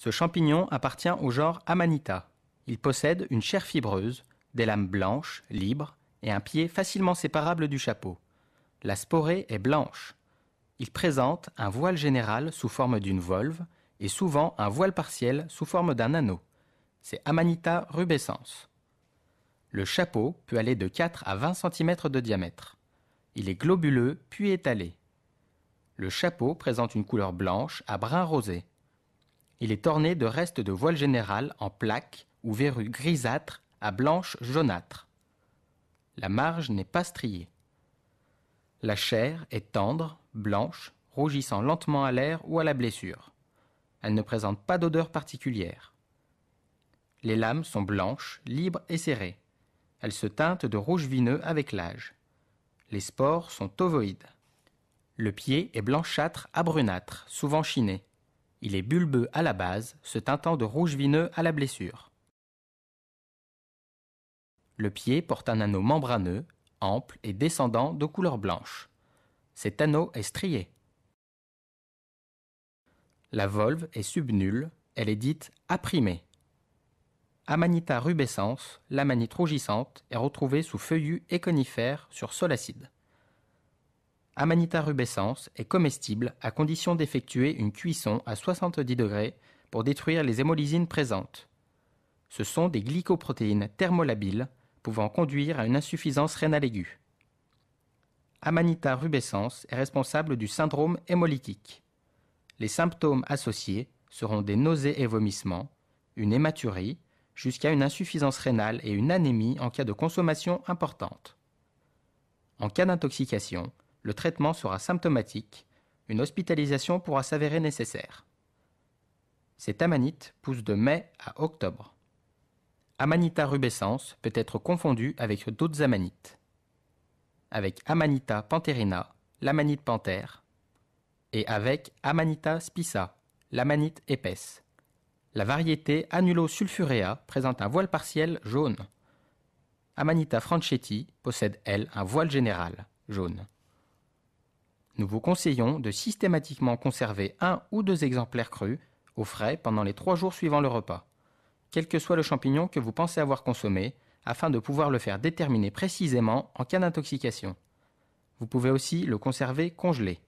Ce champignon appartient au genre Amanita. Il possède une chair fibreuse, des lames blanches, libres, et un pied facilement séparable du chapeau. La sporée est blanche. Il présente un voile général sous forme d'une volve et souvent un voile partiel sous forme d'un anneau. C'est Amanita rubescens. Le chapeau peut aller de 4 à 20 cm de diamètre. Il est globuleux puis étalé. Le chapeau présente une couleur blanche à brun rosé. Il est orné de restes de voile général en plaques ou verrues grisâtres à blanche jaunâtre. La marge n'est pas striée. La chair est tendre, blanche, rougissant lentement à l'air ou à la blessure. Elle ne présente pas d'odeur particulière. Les lames sont blanches, libres et serrées. Elles se teintent de rouge vineux avec l'âge. Les spores sont ovoïdes. Le pied est blanchâtre à brunâtre, souvent chiné. Il est bulbeux à la base, se teintant de rouge vineux à la blessure. Le pied porte un anneau membraneux, ample et descendant de couleur blanche. Cet anneau est strié. La volve est subnulle, elle est dite apprimée. Amanita rubescens, l'amanite rougissante, est retrouvée sous feuillus et conifères sur sol acide. Amanita rubescens est comestible à condition d'effectuer une cuisson à 70 degrés pour détruire les hémolysines présentes. Ce sont des glycoprotéines thermolabiles pouvant conduire à une insuffisance rénale aiguë. Amanita rubescens est responsable du syndrome hémolytique. Les symptômes associés seront des nausées et vomissements, une hématurie, jusqu'à une insuffisance rénale et une anémie en cas de consommation importante. En cas d'intoxication, le traitement sera symptomatique, une hospitalisation pourra s'avérer nécessaire. Cette amanite pousse de mai à octobre. Amanita rubescens peut être confondue avec d'autres amanites. Avec Amanita pantherina, l'amanite panthère, et avec Amanita spissa, l'amanite épaisse. La variété Anulosulfurea présente un voile partiel jaune. Amanita franchetti possède, elle, un voile général jaune. Nous vous conseillons de systématiquement conserver un ou deux exemplaires crus au frais pendant les trois jours suivant le repas, quel que soit le champignon que vous pensez avoir consommé, afin de pouvoir le faire déterminer précisément en cas d'intoxication. Vous pouvez aussi le conserver congelé.